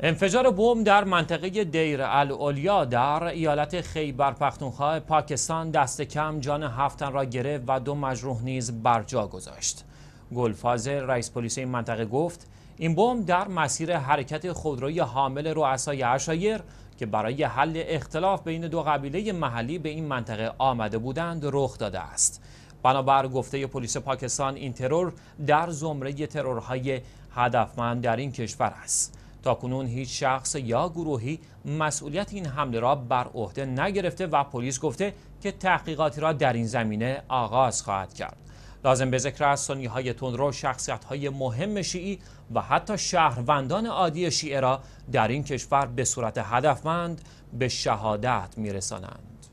انفجار بوم در منطقه دیر الولیا در ایالت خیبر پختونخوا پاکستان دست کم جان هفتن را گرفت و دو مجروح نیز بر جا گذاشت. گلفاز رئیس پلیس این منطقه گفت این بمب در مسیر حرکت خودروی حامل رؤسای عشایر که برای حل اختلاف بین دو قبیله محلی به این منطقه آمده بودند رخ داده است. بنابر گفته پلیس پاکستان این ترور در زمره ترورهای هدفمند در این کشور است. تاکنون هیچ شخص یا گروهی مسئولیت این حمله را بر عهده نگرفته و پلیس گفته که تحقیقاتی را در این زمینه آغاز خواهد کرد لازم به ذکر است سنی های تندرو شخصیت های مهم شیعی و حتی شهروندان عادی شیعه را در این کشور به صورت هدفمند به شهادت میرسانند